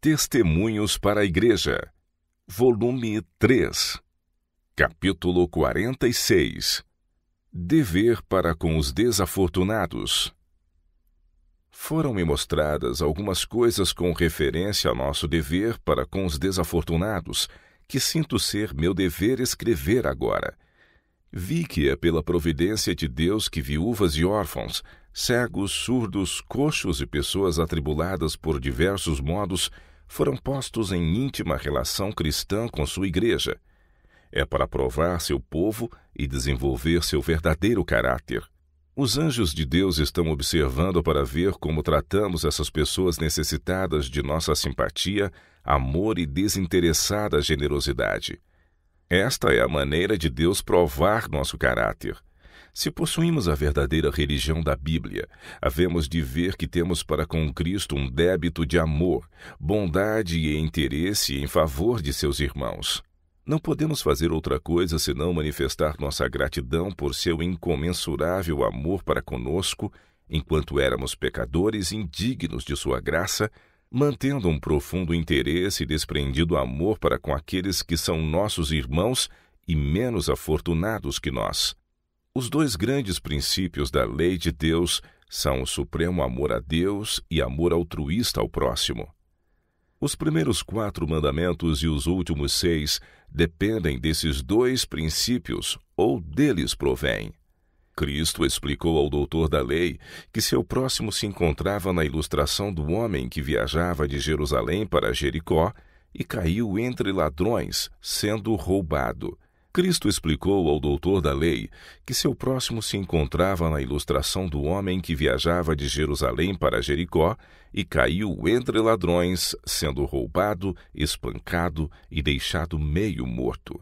Testemunhos para a Igreja, volume 3, capítulo 46 Dever para com os desafortunados. Foram me mostradas algumas coisas com referência ao nosso dever para com os desafortunados, que sinto ser meu dever escrever agora. Vi que é pela providência de Deus que viúvas e órfãos, cegos, surdos, coxos e pessoas atribuladas por diversos modos foram postos em íntima relação cristã com sua igreja. É para provar seu povo e desenvolver seu verdadeiro caráter. Os anjos de Deus estão observando para ver como tratamos essas pessoas necessitadas de nossa simpatia, amor e desinteressada generosidade. Esta é a maneira de Deus provar nosso caráter. Se possuímos a verdadeira religião da Bíblia, havemos de ver que temos para com Cristo um débito de amor, bondade e interesse em favor de seus irmãos. Não podemos fazer outra coisa senão manifestar nossa gratidão por seu incomensurável amor para conosco, enquanto éramos pecadores indignos de sua graça, mantendo um profundo interesse e desprendido amor para com aqueles que são nossos irmãos e menos afortunados que nós. Os dois grandes princípios da lei de Deus são o supremo amor a Deus e amor altruísta ao próximo. Os primeiros quatro mandamentos e os últimos seis dependem desses dois princípios ou deles provém. Cristo explicou ao doutor da lei que seu próximo se encontrava na ilustração do homem que viajava de Jerusalém para Jericó e caiu entre ladrões, sendo roubado. Cristo explicou ao doutor da lei que seu próximo se encontrava na ilustração do homem que viajava de Jerusalém para Jericó e caiu entre ladrões, sendo roubado, espancado e deixado meio morto.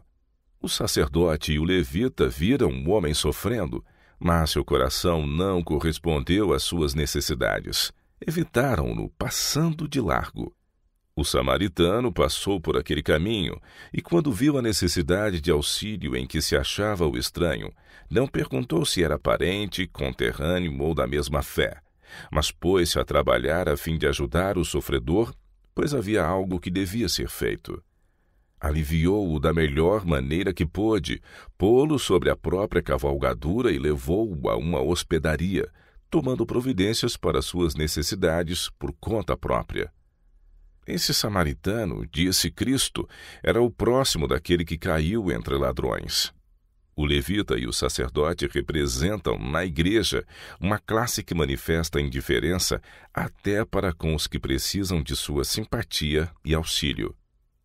O sacerdote e o levita viram o homem sofrendo, mas seu coração não correspondeu às suas necessidades. Evitaram-no, passando de largo. O samaritano passou por aquele caminho e, quando viu a necessidade de auxílio em que se achava o estranho, não perguntou se era parente, conterrâneo ou da mesma fé, mas pôs-se a trabalhar a fim de ajudar o sofredor, pois havia algo que devia ser feito aliviou-o da melhor maneira que pôde, pô-lo sobre a própria cavalgadura e levou-o a uma hospedaria, tomando providências para suas necessidades por conta própria. Esse samaritano, disse Cristo, era o próximo daquele que caiu entre ladrões. O levita e o sacerdote representam, na igreja, uma classe que manifesta indiferença até para com os que precisam de sua simpatia e auxílio.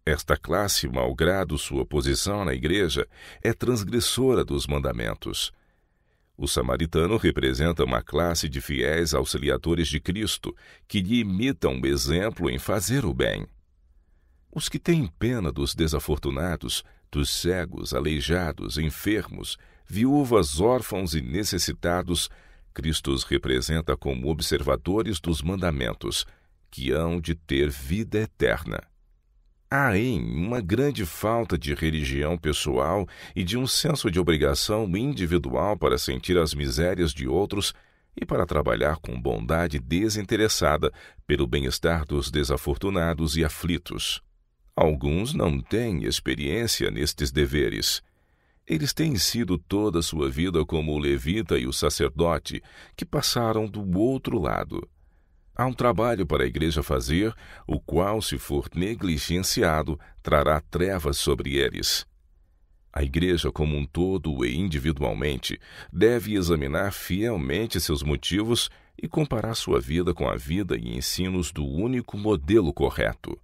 Esta classe, malgrado sua posição na igreja, é transgressora dos mandamentos. O samaritano representa uma classe de fiéis auxiliadores de Cristo que lhe imitam o exemplo em fazer o bem. Os que têm pena dos desafortunados, dos cegos, aleijados, enfermos, viúvas, órfãos e necessitados, Cristo os representa como observadores dos mandamentos, que hão de ter vida eterna. Há em uma grande falta de religião pessoal e de um senso de obrigação individual para sentir as misérias de outros e para trabalhar com bondade desinteressada pelo bem-estar dos desafortunados e aflitos. Alguns não têm experiência nestes deveres. Eles têm sido toda a sua vida como o levita e o sacerdote, que passaram do outro lado. Há um trabalho para a igreja fazer, o qual, se for negligenciado, trará trevas sobre eles. A igreja como um todo e individualmente deve examinar fielmente seus motivos e comparar sua vida com a vida e ensinos do único modelo correto.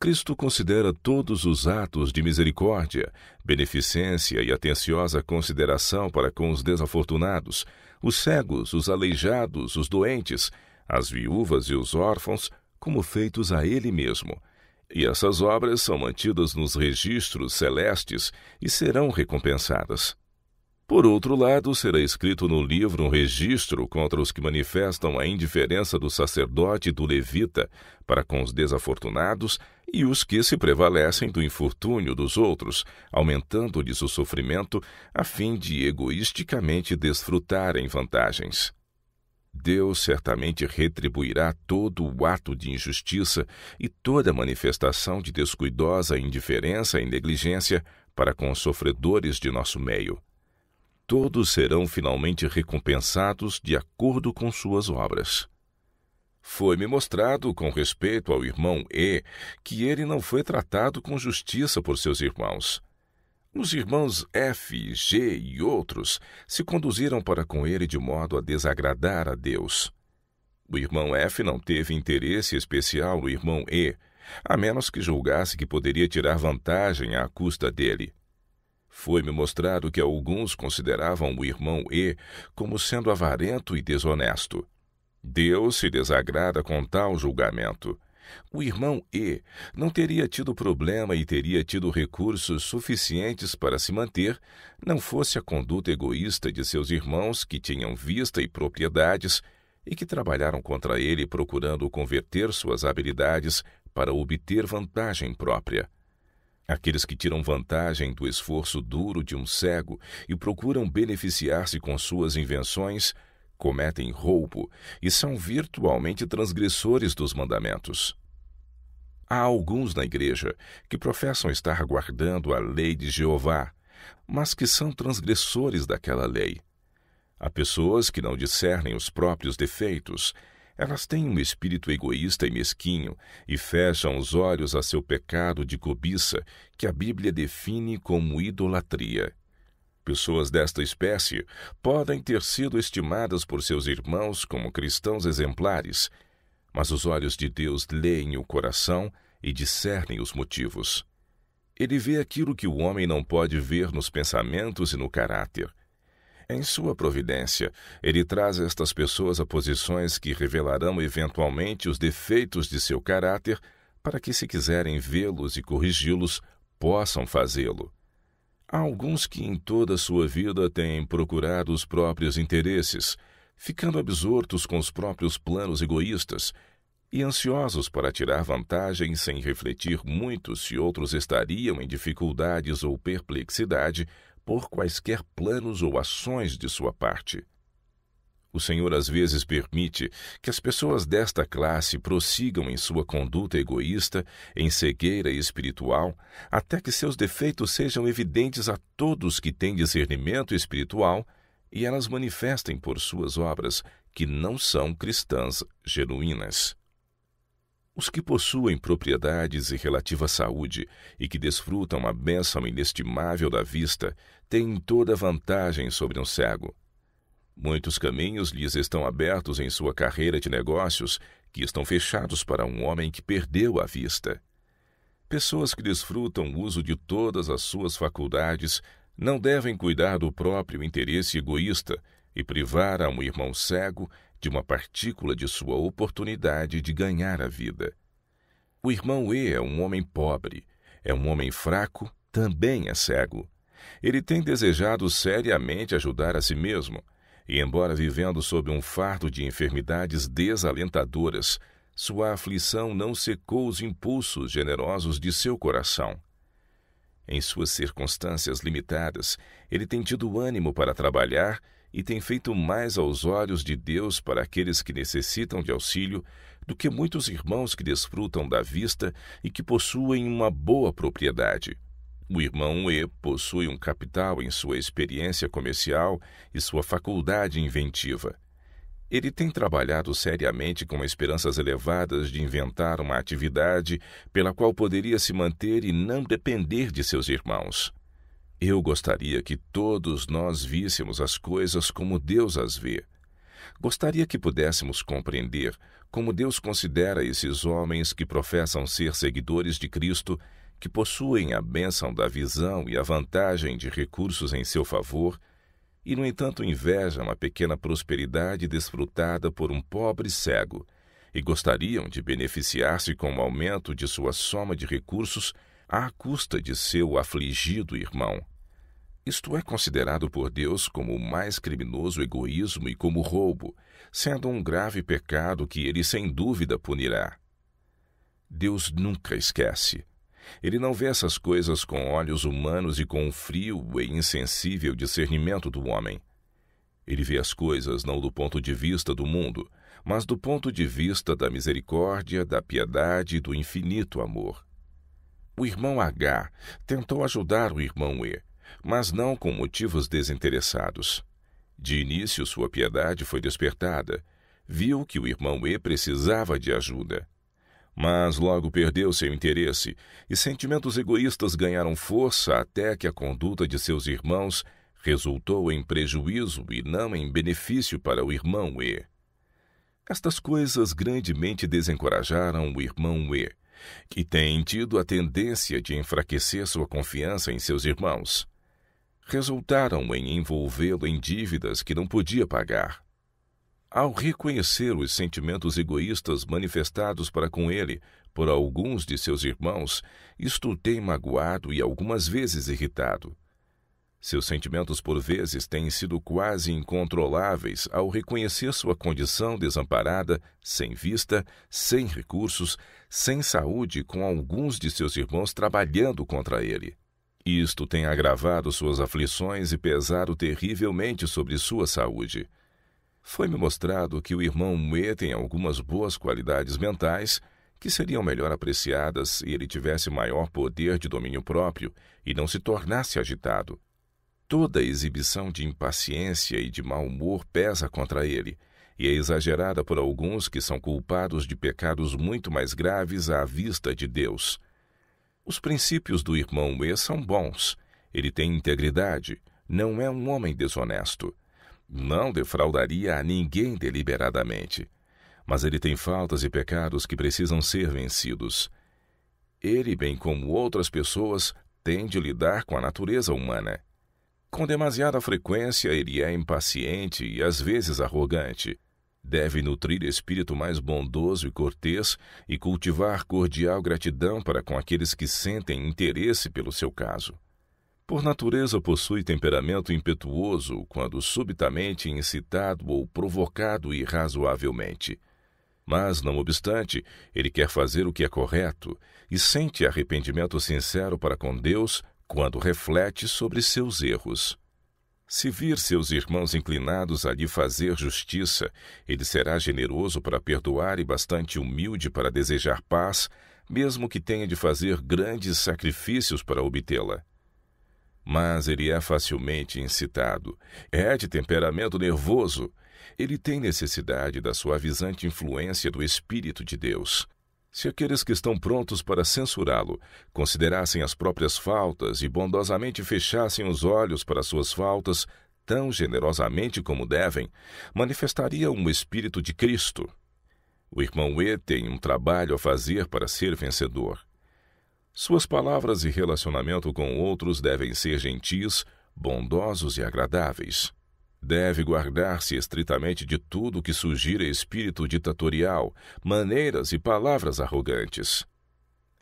Cristo considera todos os atos de misericórdia, beneficência e atenciosa consideração para com os desafortunados, os cegos, os aleijados, os doentes, as viúvas e os órfãos, como feitos a ele mesmo. E essas obras são mantidas nos registros celestes e serão recompensadas. Por outro lado, será escrito no livro um registro contra os que manifestam a indiferença do sacerdote e do levita para com os desafortunados e os que se prevalecem do infortúnio dos outros, aumentando-lhes o sofrimento, a fim de egoisticamente desfrutarem vantagens. Deus certamente retribuirá todo o ato de injustiça e toda manifestação de descuidosa indiferença e negligência para com os sofredores de nosso meio. Todos serão finalmente recompensados de acordo com suas obras. Foi-me mostrado, com respeito ao irmão E, que ele não foi tratado com justiça por seus irmãos. Os irmãos F, G e outros se conduziram para com ele de modo a desagradar a Deus. O irmão F não teve interesse especial no irmão E, a menos que julgasse que poderia tirar vantagem à custa dele. Foi-me mostrado que alguns consideravam o irmão E como sendo avarento e desonesto. Deus se desagrada com tal julgamento. O irmão E não teria tido problema e teria tido recursos suficientes para se manter, não fosse a conduta egoísta de seus irmãos que tinham vista e propriedades e que trabalharam contra ele procurando converter suas habilidades para obter vantagem própria. Aqueles que tiram vantagem do esforço duro de um cego e procuram beneficiar-se com suas invenções cometem roubo e são virtualmente transgressores dos mandamentos. Há alguns na igreja que professam estar guardando a lei de Jeová, mas que são transgressores daquela lei. Há pessoas que não discernem os próprios defeitos. Elas têm um espírito egoísta e mesquinho e fecham os olhos a seu pecado de cobiça, que a Bíblia define como idolatria. Pessoas desta espécie podem ter sido estimadas por seus irmãos como cristãos exemplares, mas os olhos de Deus leem o coração e discernem os motivos. Ele vê aquilo que o homem não pode ver nos pensamentos e no caráter. Em sua providência, ele traz estas pessoas a posições que revelarão eventualmente os defeitos de seu caráter, para que, se quiserem vê-los e corrigi-los, possam fazê-lo. Há alguns que em toda sua vida têm procurado os próprios interesses, ficando absortos com os próprios planos egoístas e ansiosos para tirar vantagem sem refletir muito se outros estariam em dificuldades ou perplexidade por quaisquer planos ou ações de sua parte. O Senhor às vezes permite que as pessoas desta classe prossigam em sua conduta egoísta, em cegueira espiritual, até que seus defeitos sejam evidentes a todos que têm discernimento espiritual e elas manifestem por suas obras que não são cristãs genuínas. Os que possuem propriedades e relativa saúde e que desfrutam a bênção inestimável da vista têm toda vantagem sobre um cego, Muitos caminhos lhes estão abertos em sua carreira de negócios que estão fechados para um homem que perdeu a vista. Pessoas que desfrutam o uso de todas as suas faculdades não devem cuidar do próprio interesse egoísta e privar a um irmão cego de uma partícula de sua oportunidade de ganhar a vida. O irmão E é um homem pobre, é um homem fraco, também é cego. Ele tem desejado seriamente ajudar a si mesmo, e, embora vivendo sob um fardo de enfermidades desalentadoras, sua aflição não secou os impulsos generosos de seu coração. Em suas circunstâncias limitadas, ele tem tido ânimo para trabalhar e tem feito mais aos olhos de Deus para aqueles que necessitam de auxílio do que muitos irmãos que desfrutam da vista e que possuem uma boa propriedade. O irmão E possui um capital em sua experiência comercial e sua faculdade inventiva. Ele tem trabalhado seriamente com esperanças elevadas de inventar uma atividade pela qual poderia se manter e não depender de seus irmãos. Eu gostaria que todos nós víssemos as coisas como Deus as vê. Gostaria que pudéssemos compreender como Deus considera esses homens que professam ser seguidores de Cristo que possuem a bênção da visão e a vantagem de recursos em seu favor, e, no entanto, invejam a pequena prosperidade desfrutada por um pobre cego, e gostariam de beneficiar-se com o aumento de sua soma de recursos à custa de seu afligido irmão. Isto é considerado por Deus como o mais criminoso egoísmo e como roubo, sendo um grave pecado que ele sem dúvida punirá. Deus nunca esquece ele não vê essas coisas com olhos humanos e com o frio e insensível discernimento do homem. Ele vê as coisas não do ponto de vista do mundo, mas do ponto de vista da misericórdia, da piedade e do infinito amor. O irmão H tentou ajudar o irmão E, mas não com motivos desinteressados. De início, sua piedade foi despertada. Viu que o irmão E precisava de ajuda. Mas logo perdeu seu interesse e sentimentos egoístas ganharam força até que a conduta de seus irmãos resultou em prejuízo e não em benefício para o irmão E. Estas coisas grandemente desencorajaram o irmão E, que tem tido a tendência de enfraquecer sua confiança em seus irmãos. Resultaram em envolvê-lo em dívidas que não podia pagar. Ao reconhecer os sentimentos egoístas manifestados para com ele por alguns de seus irmãos, isto tem magoado e algumas vezes irritado. Seus sentimentos, por vezes, têm sido quase incontroláveis ao reconhecer sua condição desamparada, sem vista, sem recursos, sem saúde, com alguns de seus irmãos trabalhando contra ele. Isto tem agravado suas aflições e pesado terrivelmente sobre sua saúde foi-me mostrado que o irmão Mue tem algumas boas qualidades mentais que seriam melhor apreciadas se ele tivesse maior poder de domínio próprio e não se tornasse agitado. Toda exibição de impaciência e de mau humor pesa contra ele e é exagerada por alguns que são culpados de pecados muito mais graves à vista de Deus. Os princípios do irmão E são bons. Ele tem integridade, não é um homem desonesto não defraudaria a ninguém deliberadamente, mas ele tem faltas e pecados que precisam ser vencidos. Ele, bem como outras pessoas, tem de lidar com a natureza humana. Com demasiada frequência, ele é impaciente e às vezes arrogante. Deve nutrir espírito mais bondoso e cortês e cultivar cordial gratidão para com aqueles que sentem interesse pelo seu caso. Por natureza, possui temperamento impetuoso quando subitamente incitado ou provocado irrazoavelmente. Mas, não obstante, ele quer fazer o que é correto e sente arrependimento sincero para com Deus quando reflete sobre seus erros. Se vir seus irmãos inclinados a lhe fazer justiça, ele será generoso para perdoar e bastante humilde para desejar paz, mesmo que tenha de fazer grandes sacrifícios para obtê-la mas ele é facilmente incitado. É de temperamento nervoso. Ele tem necessidade da suavizante influência do Espírito de Deus. Se aqueles que estão prontos para censurá-lo considerassem as próprias faltas e bondosamente fechassem os olhos para suas faltas, tão generosamente como devem, manifestaria um espírito de Cristo. O irmão E tem um trabalho a fazer para ser vencedor. Suas palavras e relacionamento com outros devem ser gentis, bondosos e agradáveis. Deve guardar-se estritamente de tudo que sugira espírito ditatorial, maneiras e palavras arrogantes.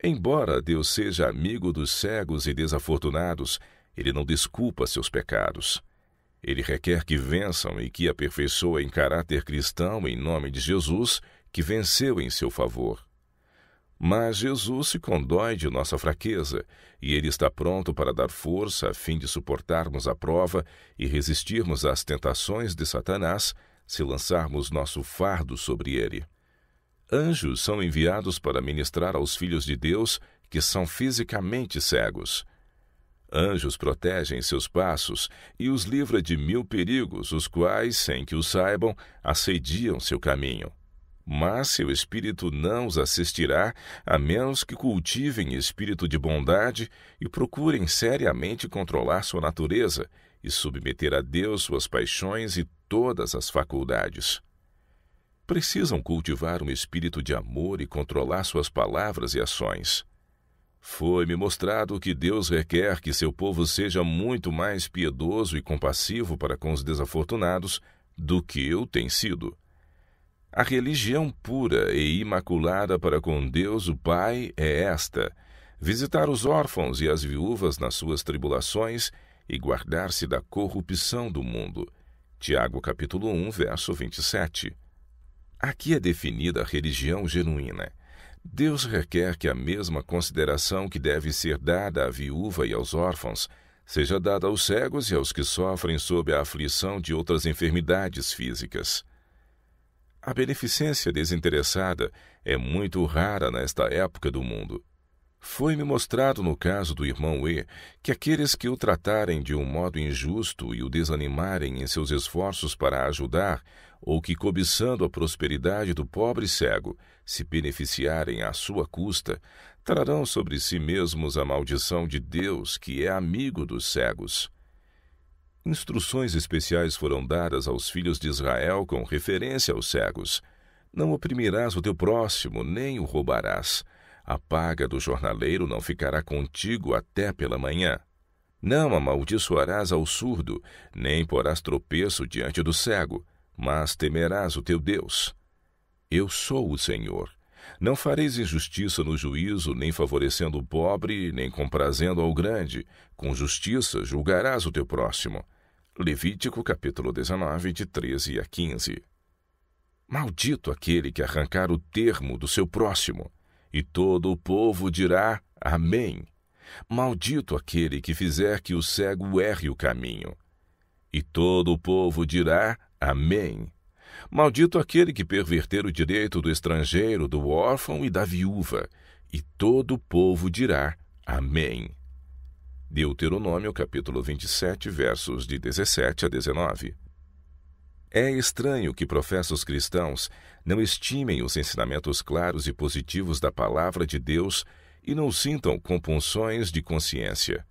Embora Deus seja amigo dos cegos e desafortunados, ele não desculpa seus pecados. Ele requer que vençam e que aperfeiçoem caráter cristão em nome de Jesus, que venceu em seu favor. Mas Jesus se condói de nossa fraqueza, e Ele está pronto para dar força a fim de suportarmos a prova e resistirmos às tentações de Satanás se lançarmos nosso fardo sobre Ele. Anjos são enviados para ministrar aos filhos de Deus que são fisicamente cegos. Anjos protegem seus passos e os livra de mil perigos, os quais, sem que o saibam, assediam seu caminho mas seu espírito não os assistirá, a menos que cultivem espírito de bondade e procurem seriamente controlar sua natureza e submeter a Deus suas paixões e todas as faculdades. Precisam cultivar um espírito de amor e controlar suas palavras e ações. Foi-me mostrado que Deus requer que seu povo seja muito mais piedoso e compassivo para com os desafortunados do que eu tenho sido. A religião pura e imaculada para com Deus o Pai é esta: visitar os órfãos e as viúvas nas suas tribulações e guardar-se da corrupção do mundo. Tiago capítulo 1, verso 27. Aqui é definida a religião genuína. Deus requer que a mesma consideração que deve ser dada à viúva e aos órfãos seja dada aos cegos e aos que sofrem sob a aflição de outras enfermidades físicas. A beneficência desinteressada é muito rara nesta época do mundo. Foi-me mostrado no caso do irmão E que aqueles que o tratarem de um modo injusto e o desanimarem em seus esforços para ajudar, ou que, cobiçando a prosperidade do pobre cego, se beneficiarem à sua custa, trarão sobre si mesmos a maldição de Deus, que é amigo dos cegos. Instruções especiais foram dadas aos filhos de Israel com referência aos cegos. Não oprimirás o teu próximo, nem o roubarás. A paga do jornaleiro não ficará contigo até pela manhã. Não amaldiçoarás ao surdo, nem porás tropeço diante do cego, mas temerás o teu Deus. Eu sou o Senhor. Não fareis injustiça no juízo, nem favorecendo o pobre, nem comprazendo ao grande. Com justiça julgarás o teu próximo. Levítico capítulo 19, de 13 a 15. Maldito aquele que arrancar o termo do seu próximo, e todo o povo dirá Amém. Maldito aquele que fizer que o cego erre o caminho. E todo o povo dirá Amém. Maldito aquele que perverter o direito do estrangeiro, do órfão e da viúva. E todo o povo dirá Amém. Deuteronômio capítulo 27, versos de 17 a 19. É estranho que professos cristãos não estimem os ensinamentos claros e positivos da palavra de Deus e não sintam compunções de consciência.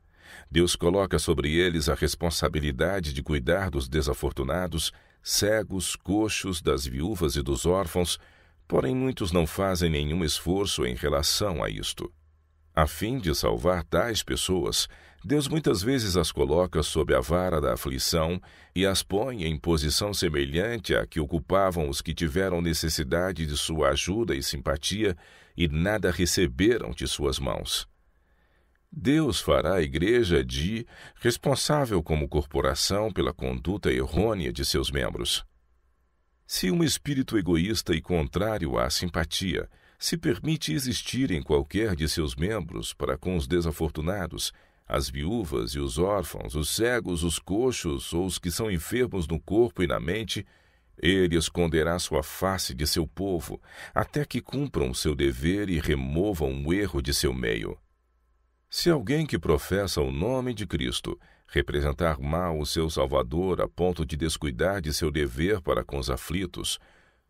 Deus coloca sobre eles a responsabilidade de cuidar dos desafortunados, cegos, coxos, das viúvas e dos órfãos, porém muitos não fazem nenhum esforço em relação a isto. A fim de salvar tais pessoas, Deus muitas vezes as coloca sob a vara da aflição e as põe em posição semelhante à que ocupavam os que tiveram necessidade de sua ajuda e simpatia e nada receberam de suas mãos. Deus fará a igreja de responsável como corporação pela conduta errônea de seus membros. Se um espírito egoísta e contrário à simpatia se permite existir em qualquer de seus membros para com os desafortunados, as viúvas e os órfãos, os cegos, os coxos ou os que são enfermos no corpo e na mente, ele esconderá sua face de seu povo, até que cumpram o seu dever e removam o erro de seu meio. Se alguém que professa o nome de Cristo representar mal o seu Salvador a ponto de descuidar de seu dever para com os aflitos,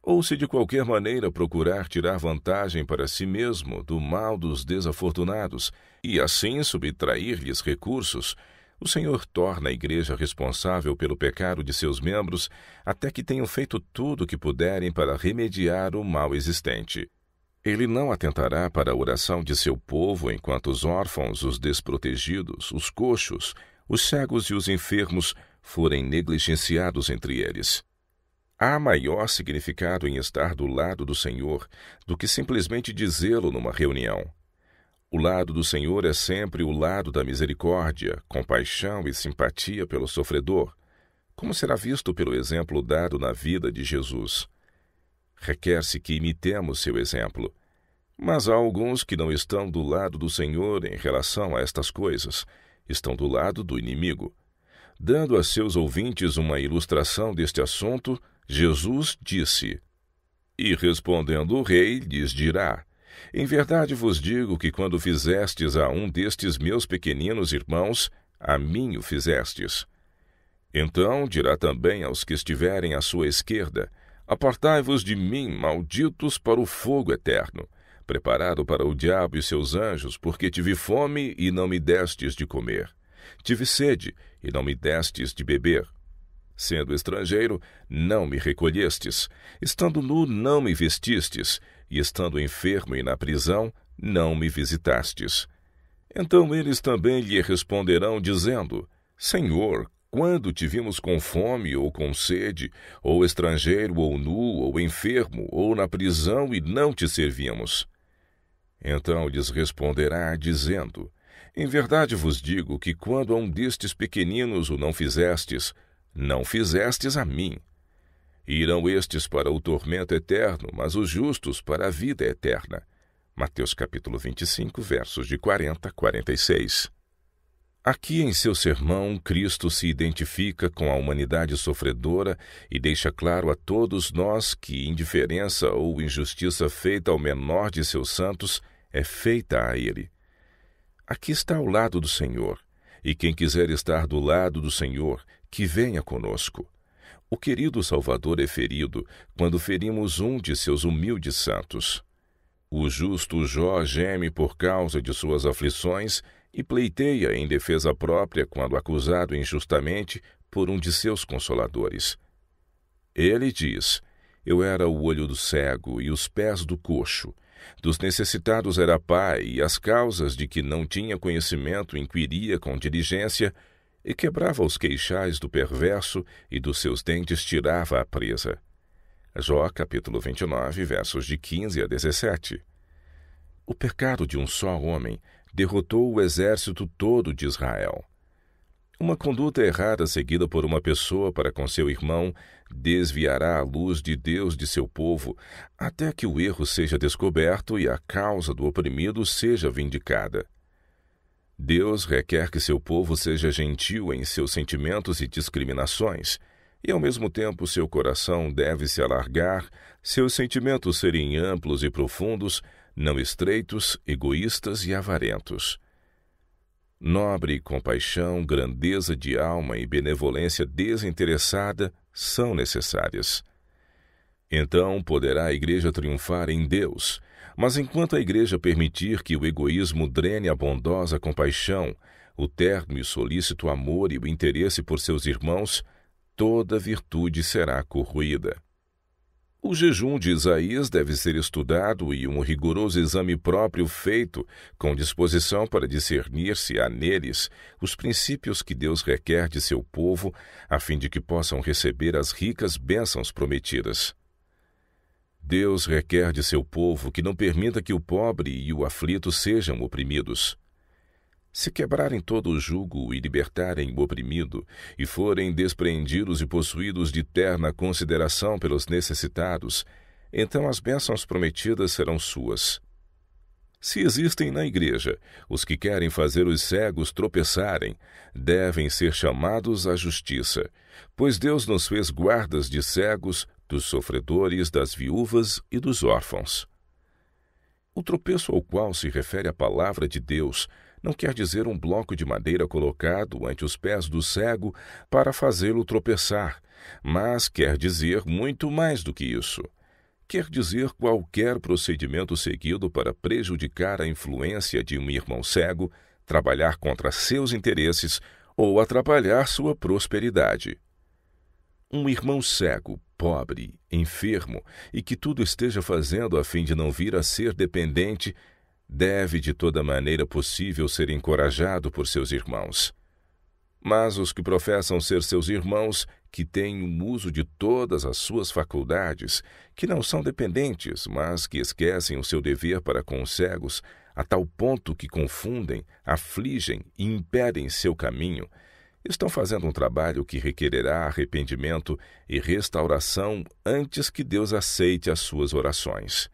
ou se de qualquer maneira procurar tirar vantagem para si mesmo do mal dos desafortunados e assim subtrair-lhes recursos, o Senhor torna a igreja responsável pelo pecado de seus membros até que tenham feito tudo o que puderem para remediar o mal existente. Ele não atentará para a oração de seu povo enquanto os órfãos, os desprotegidos, os coxos, os cegos e os enfermos forem negligenciados entre eles. Há maior significado em estar do lado do Senhor do que simplesmente dizê-lo numa reunião. O lado do Senhor é sempre o lado da misericórdia, compaixão e simpatia pelo sofredor, como será visto pelo exemplo dado na vida de Jesus. Requer-se que imitemos seu exemplo. Mas há alguns que não estão do lado do Senhor em relação a estas coisas, estão do lado do inimigo. Dando a seus ouvintes uma ilustração deste assunto, Jesus disse: E respondendo o rei, lhes dirá: Em verdade vos digo que quando fizestes a um destes meus pequeninos irmãos, a mim o fizestes. Então dirá também aos que estiverem à sua esquerda: Apartai-vos de mim, malditos, para o fogo eterno, preparado para o diabo e seus anjos, porque tive fome e não me destes de comer. Tive sede e não me destes de beber. Sendo estrangeiro, não me recolhestes. Estando nu, não me vestistes. E estando enfermo e na prisão, não me visitastes. Então eles também lhe responderão, dizendo: Senhor, quando te vimos com fome ou com sede, ou estrangeiro ou nu, ou enfermo, ou na prisão e não te servimos? Então lhes responderá, dizendo: Em verdade vos digo que quando a um destes pequeninos o não fizestes, não fizestes a mim. Irão estes para o tormento eterno, mas os justos para a vida eterna. Mateus capítulo 25, versos de 40 a 46. Aqui em seu sermão, Cristo se identifica com a humanidade sofredora e deixa claro a todos nós que indiferença ou injustiça feita ao menor de seus santos é feita a ele. Aqui está ao lado do Senhor, e quem quiser estar do lado do Senhor que venha conosco. O querido Salvador é ferido quando ferimos um de seus humildes santos. O justo Jó geme por causa de suas aflições e pleiteia em defesa própria quando acusado injustamente por um de seus consoladores. Ele diz: Eu era o olho do cego e os pés do coxo. Dos necessitados era pai, e as causas de que não tinha conhecimento inquiria com diligência, e quebrava os queixais do perverso e dos seus dentes tirava a presa. Jó capítulo 29, versos de 15 a 17. O pecado de um só homem derrotou o exército todo de Israel. Uma conduta errada seguida por uma pessoa para com seu irmão desviará a luz de Deus de seu povo, até que o erro seja descoberto e a causa do oprimido seja vindicada. Deus requer que seu povo seja gentil em seus sentimentos e discriminações, e ao mesmo tempo seu coração deve se alargar, seus sentimentos serem amplos e profundos, não estreitos, egoístas e avarentos. Nobre compaixão, grandeza de alma e benevolência desinteressada são necessárias. Então poderá a Igreja triunfar em Deus, mas enquanto a Igreja permitir que o egoísmo drene a bondosa compaixão, o terno e solícito amor e o interesse por seus irmãos, toda virtude será corroída. O jejum de Isaías deve ser estudado e um rigoroso exame próprio feito, com disposição para discernir se há neles os princípios que Deus requer de seu povo, a fim de que possam receber as ricas bênçãos prometidas. Deus requer de seu povo que não permita que o pobre e o aflito sejam oprimidos. Se quebrarem todo o jugo e libertarem o oprimido, e forem despreendidos e possuídos de terna consideração pelos necessitados, então as bênçãos prometidas serão suas. Se existem na Igreja os que querem fazer os cegos tropeçarem, devem ser chamados à justiça, pois Deus nos fez guardas de cegos dos sofredores, das viúvas e dos órfãos. O tropeço ao qual se refere a palavra de Deus não quer dizer um bloco de madeira colocado ante os pés do cego para fazê-lo tropeçar, mas quer dizer muito mais do que isso. Quer dizer qualquer procedimento seguido para prejudicar a influência de um irmão cego, trabalhar contra seus interesses ou atrapalhar sua prosperidade um irmão cego, pobre, enfermo e que tudo esteja fazendo a fim de não vir a ser dependente, deve de toda maneira possível ser encorajado por seus irmãos. Mas os que professam ser seus irmãos, que têm o uso de todas as suas faculdades, que não são dependentes, mas que esquecem o seu dever para com os cegos, a tal ponto que confundem, afligem e impedem seu caminho, estão fazendo um trabalho que requererá arrependimento e restauração antes que Deus aceite as suas orações.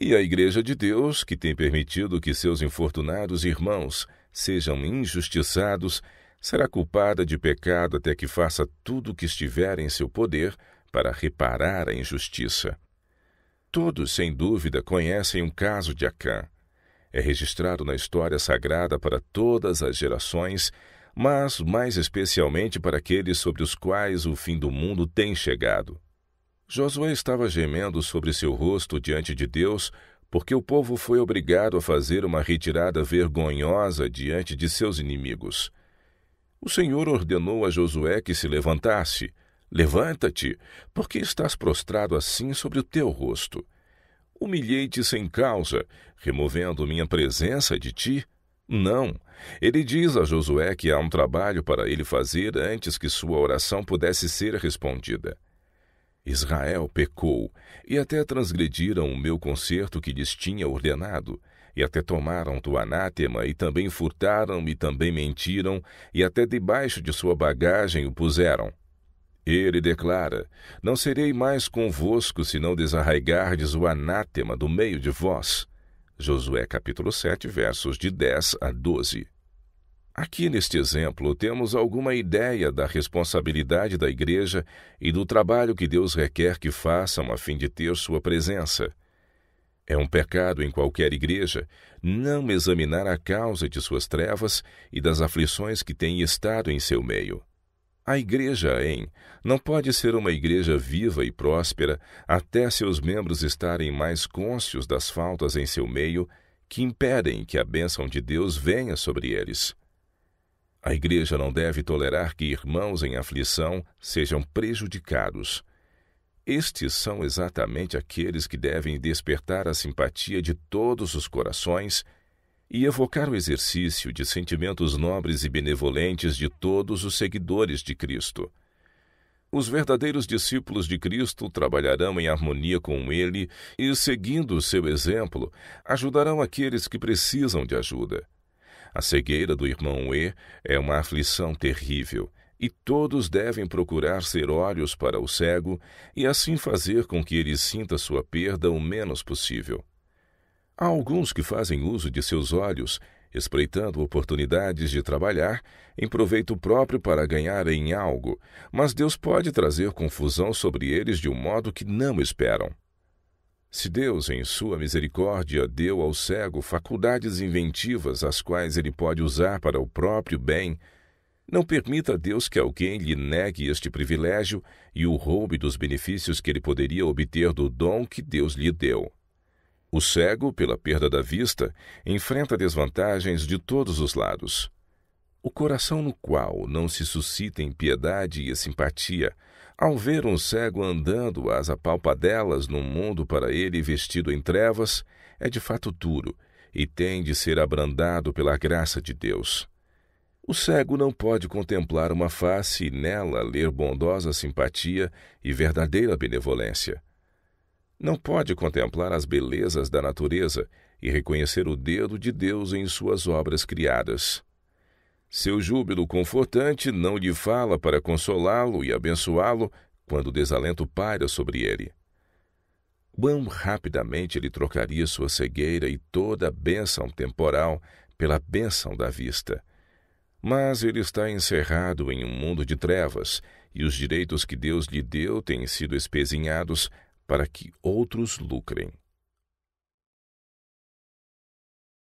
E a Igreja de Deus, que tem permitido que seus infortunados irmãos sejam injustiçados, será culpada de pecado até que faça tudo o que estiver em seu poder para reparar a injustiça. Todos, sem dúvida, conhecem um caso de Acã. É registrado na história sagrada para todas as gerações mas mais especialmente para aqueles sobre os quais o fim do mundo tem chegado. Josué estava gemendo sobre seu rosto diante de Deus, porque o povo foi obrigado a fazer uma retirada vergonhosa diante de seus inimigos. O Senhor ordenou a Josué que se levantasse. Levanta-te, porque estás prostrado assim sobre o teu rosto. Humilhei-te sem causa, removendo minha presença de ti não. Ele diz a Josué que há um trabalho para ele fazer antes que sua oração pudesse ser respondida. Israel pecou, e até transgrediram o meu conserto que lhes tinha ordenado, e até tomaram do anátema, e também furtaram, e também mentiram, e até debaixo de sua bagagem o puseram. Ele declara: Não serei mais convosco se não desarraigardes o anátema do meio de vós. Josué capítulo 7, versos de 10 a 12. Aqui neste exemplo, temos alguma ideia da responsabilidade da igreja e do trabalho que Deus requer que façam a fim de ter sua presença. É um pecado em qualquer igreja não examinar a causa de suas trevas e das aflições que tem estado em seu meio. A igreja, hein, não pode ser uma igreja viva e próspera até seus membros estarem mais cônscios das faltas em seu meio que impedem que a bênção de Deus venha sobre eles. A igreja não deve tolerar que irmãos em aflição sejam prejudicados. Estes são exatamente aqueles que devem despertar a simpatia de todos os corações e evocar o exercício de sentimentos nobres e benevolentes de todos os seguidores de Cristo. Os verdadeiros discípulos de Cristo trabalharão em harmonia com Ele e, seguindo o seu exemplo, ajudarão aqueles que precisam de ajuda. A cegueira do irmão E é uma aflição terrível, e todos devem procurar ser olhos para o cego e assim fazer com que ele sinta sua perda o menos possível. Há alguns que fazem uso de seus olhos, espreitando oportunidades de trabalhar em proveito próprio para ganhar em algo, mas Deus pode trazer confusão sobre eles de um modo que não esperam. Se Deus, em sua misericórdia, deu ao cego faculdades inventivas as quais ele pode usar para o próprio bem, não permita a Deus que alguém lhe negue este privilégio e o roube dos benefícios que ele poderia obter do dom que Deus lhe deu. O cego, pela perda da vista, enfrenta desvantagens de todos os lados. O coração no qual não se suscitem piedade e simpatia, ao ver um cego andando às apalpadelas num mundo para ele vestido em trevas, é de fato duro e tem de ser abrandado pela graça de Deus. O cego não pode contemplar uma face e nela ler bondosa simpatia e verdadeira benevolência não pode contemplar as belezas da natureza e reconhecer o dedo de Deus em suas obras criadas. Seu júbilo confortante não lhe fala para consolá-lo e abençoá-lo quando o desalento paira sobre ele. Quão rapidamente ele trocaria sua cegueira e toda a bênção temporal pela bênção da vista. Mas ele está encerrado em um mundo de trevas, e os direitos que Deus lhe deu têm sido espezinhados para que outros lucrem.